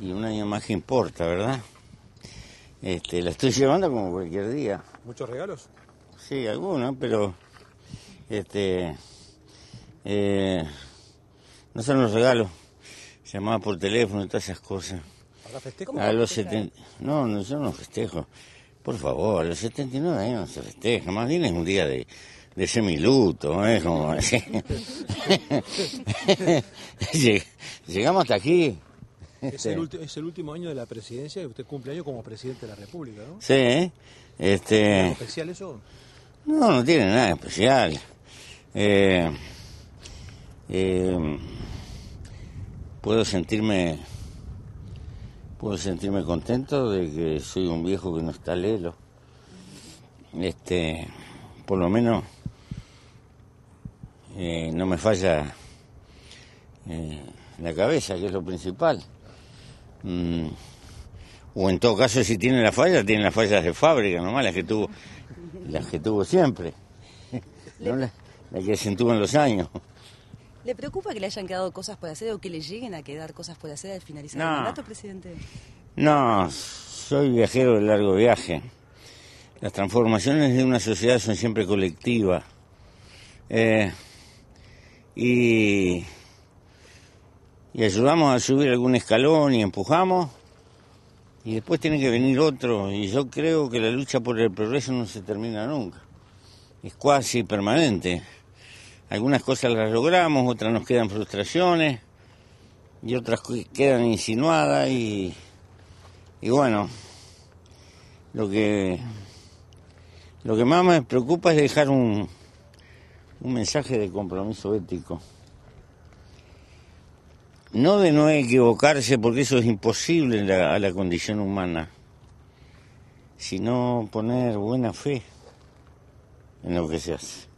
Y un año más que importa, ¿verdad? Este, la estoy llevando como cualquier día. ¿Muchos regalos? Sí, algunos, pero este eh, no son los regalos. Llamadas por teléfono y todas esas cosas. A los 70... No, no, son los festejo. Por favor, a los 79 años no se festeja. Más bien es un día de, de semiluto, ¿eh? Llegamos hasta aquí. Es, el último año de la presidencia y usted cumple año como presidente de la República, ¿no? Sí. ¿eh? Este... ¿Tiene algo especial eso? No, no tiene nada especial. Eh, eh, puedo sentirme puedo sentirme contento de que soy un viejo que no está lelo. Este, por lo menos eh, no me falla eh, la cabeza, que es lo principal. Mm. o en todo caso, si tiene la falla, tiene las fallas de fábrica, nomás las que tuvo, las que tuvo siempre, las la que se tuvo en los años. ¿Le preocupa que le hayan quedado cosas por hacer o que le lleguen a quedar cosas por hacer al finalizar el mandato, presidente? No, soy viajero de largo viaje. Las transformaciones de una sociedad son siempre colectivas. Eh, y, ayudamos a subir algún escalón y empujamos. Y después tiene que venir otro. Y yo creo que la lucha por el progreso no se termina nunca. Es casi permanente. Algunas cosas las logramos, otras nos quedan frustraciones y otras quedan insinuadas y, y bueno, lo que, lo que más me preocupa es dejar un, un mensaje de compromiso ético. No de no equivocarse, porque eso es imposible a la condición humana, sino poner buena fe en lo que se hace.